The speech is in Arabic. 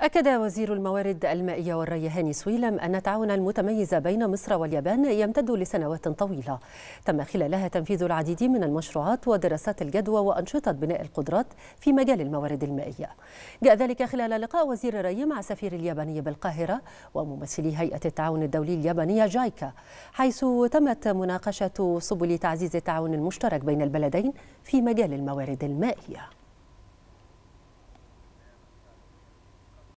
أكد وزير الموارد المائية والري هاني سويلم أن التعاون المتميز بين مصر واليابان يمتد لسنوات طويلة تم خلالها تنفيذ العديد من المشروعات ودراسات الجدوى وأنشطة بناء القدرات في مجال الموارد المائية جاء ذلك خلال لقاء وزير الري مع سفير الياباني بالقاهرة وممثلي هيئة التعاون الدولي اليابانية جايكا حيث تمت مناقشة سبل تعزيز التعاون المشترك بين البلدين في مجال الموارد المائية